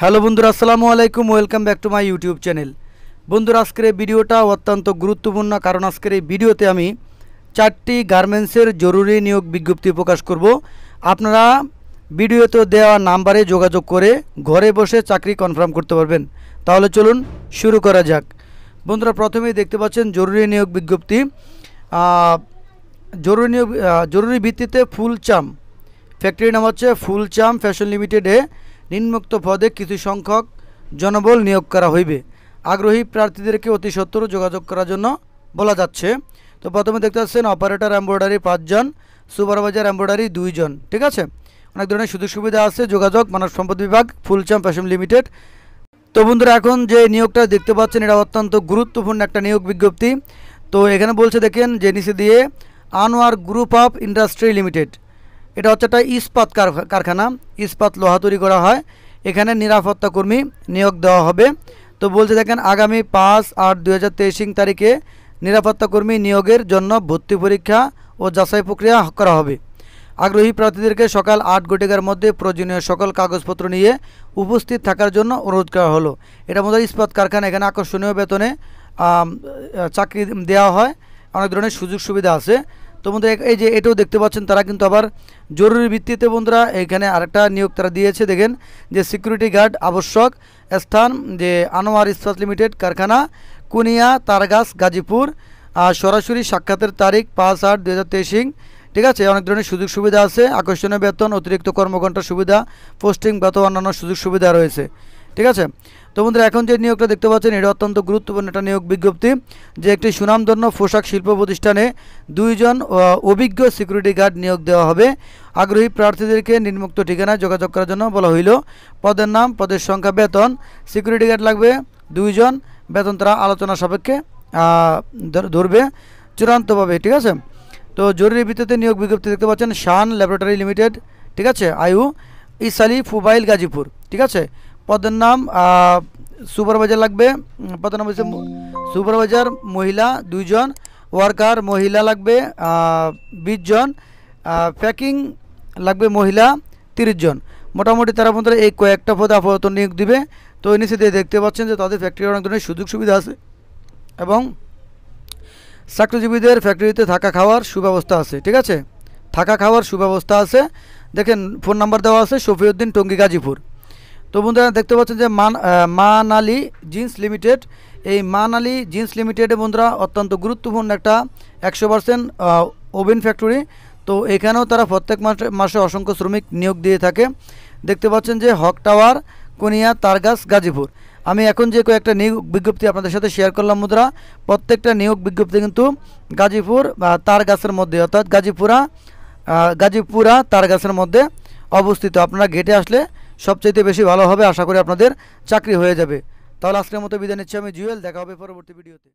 hello বন্ধুরা আসসালামু আলাইকুম welcome back to my YouTube channel বন্ধুরা আজকের এই ভিডিওটা অত্যন্ত গুরুত্বপূর্ণ কারণ আজকের এই ভিডিওতে আমি চারটি গার্মেন্টসের জরুরি নিয়োগ বিজ্ঞপ্তি প্রকাশ করব আপনারা ভিডিওতে দেওয়া নাম্বারে যোগাযোগ করে ঘরে বসে চাকরি কনফার্ম করতে পারবেন তাহলে চলুন শুরু করা যাক বন্ধুরা প্রথমেই দেখতে পাচ্ছেন জরুরি নিয়োগ বিজ্ঞপ্তি জরুরি নিয়োগ জরুরি ভিত্তিতে ফুলচাম ফ্যাক্টরির নাম হচ্ছে ফুলচাম ফ্যাশন লিমিটেডে নিম্নোক্ত পদে কিছু সংখ্যক জনবল নিয়োগ করা হইবে আগ্রহী প্রার্থীদেরকে অতি সত্তর যোগাযোগ করার জন্য বলা যাচ্ছে তো প্রথমে দেখতে পাচ্ছেন অপারেটর এম্ব্রয়ডারি পাঁচজন সুপারভাইজার এম্ব্রয়ডারি দুইজন ঠিক আছে অনেক ধরনের সুযোগ সুবিধা আছে যোগাযোগ মানব সম্পদ বিভাগ ফুলচাম ফ্যাশন লিমিটেড তো বন্ধুরা এখন যে নিয়োগটা দেখতে পাচ্ছেন এটা অত্যন্ত গুরুত্বপূর্ণ একটা নিয়োগ বিজ্ঞপ্তি তো এখানে বলছে দেখেন যে দিয়ে Anwar group of industry limited এটা হচ্ছে একটা ইস্পাত কারখানা ইস্পাত লোহা তৈরি করা হয় এখানে নিরাপত্তা কর্মী নিয়োগ দেওয়া হবে তো বলছে দেখেন আগামী পাঁচ আট দুই হাজার তারিখে নিরাপত্তা কর্মী নিয়োগের জন্য ভর্তি পরীক্ষা ও যাচাই প্রক্রিয়া করা হবে আগ্রহী প্রার্থীদেরকে সকাল আট ঘটিকার মধ্যে প্রয়োজনীয় সকল কাগজপত্র নিয়ে উপস্থিত থাকার জন্য অনুরোধ করা হলো এটা মধ্যে ইস্পাত কারখানা এখানে আকর্ষণীয় বেতনে চাকরি দেওয়া হয় অনেক ধরনের সুযোগ সুবিধা আছে তো এই যে এটাও দেখতে পাচ্ছেন তারা কিন্তু আবার জরুরি ভিত্তিতে বন্ধুরা এখানে আরেকটা নিয়োগ তারা দিয়েছে দেখেন যে সিকিউরিটি গার্ড আবশ্যক স্থান যে আনোয়ার ইস্পাত লিমিটেড কারখানা কুনিয়া তারগাছ গাজীপুর আর সরাসরি সাক্ষাতের তারিখ পাঁচ আট দু হাজার তেইশিং ঠিক আছে অনেক ধরনের সুযোগ সুবিধা আছে আকর্ষণীয় বেতন অতিরিক্ত কর্মঘণ্টার সুবিধা পোস্টিং বা অন্যান্য সুযোগ সুবিধা রয়েছে ঠিক আছে তো বন্ধুরা এখন যে নিয়োগটা দেখতে পাচ্ছেন এটা অত্যন্ত গুরুত্বপূর্ণ একটা নিয়োগ বিজ্ঞপ্তি যে একটি সুনামধন্য পোশাক শিল্প প্রতিষ্ঠানে দুইজন অভিজ্ঞ সিকিউরিটি গার্ড নিয়োগ দেওয়া হবে আগ্রহী প্রার্থীদেরকে নির্মুক্ত ঠিকানায় যোগাযোগ করার জন্য বলা হইল পদের নাম পদের সংখ্যা বেতন সিকিউরিটি গার্ড লাগবে দুইজন বেতন তারা আলোচনা সাপেক্ষে ধরবে চূড়ান্তভাবে ঠিক আছে তো জরুরি ভিত্তিতে নিয়োগ বিজ্ঞপ্তি দেখতে পাচ্ছেন শান ল্যাবরেটরি লিমিটেড ঠিক আছে আয়ু ইসালি ফুবাইল গাজীপুর ঠিক আছে পদের নাম সুপারভাইজার লাগবে পদের নাম হচ্ছে সুপারভাইজার মহিলা দুইজন ওয়ার্কার মহিলা লাগবে বিশজন প্যাকিং লাগবে মহিলা তিরিশজন মোটামুটি তারা মধ্যে এই কয়েকটা পদে আপাতত নিয়োগ দিবে তো এই নিষেধে দেখতে পাচ্ছেন যে তাদের ফ্যাক্টরির অনেক ধরনের সুযোগ সুবিধা আছে এবং চাকরিজীবীদের ফ্যাক্টরিতে থাকা খাওয়ার সুব্যবস্থা আছে ঠিক আছে থাকা খাওয়ার সুব্যবস্থা আছে দেখেন ফোন নাম্বার দেওয়া আছে শফিউদ্দিন টঙ্গী গাজীপুর তো বন্ধুরা দেখতে পাচ্ছেন যে মান মানালি জিন্স লিমিটেড এই মানালি জিন্স লিমিটেডে বন্ধুরা অত্যন্ত গুরুত্বপূর্ণ একটা একশো পার্সেন্ট ওভেন ফ্যাক্টরি তো এখানেও তারা প্রত্যেক মাসে মাসে অসংখ্য শ্রমিক নিয়োগ দিয়ে থাকে দেখতে পাচ্ছেন যে হক টাওয়ার কুনিয়া তারগাছ গাজীপুর আমি এখন যে কয়েকটা নিয়োগ বিজ্ঞপ্তি আপনাদের সাথে শেয়ার করলাম মুদ্রা প্রত্যেকটা নিয়োগ বিজ্ঞপ্তি কিন্তু গাজীপুর বা তার গাছের মধ্যে অর্থাৎ গাজীপুরা গাজীপুরা তার গাছের মধ্যে অবস্থিত আপনারা গেটে আসলে সবচাইতে বেশি ভালো হবে আশা করি আপনাদের চাকরি হয়ে যাবে তাহলে আজকের মতো বিদায় নিচ্ছি আমি জুয়েল দেখা হবে পরবর্তী ভিডিওতে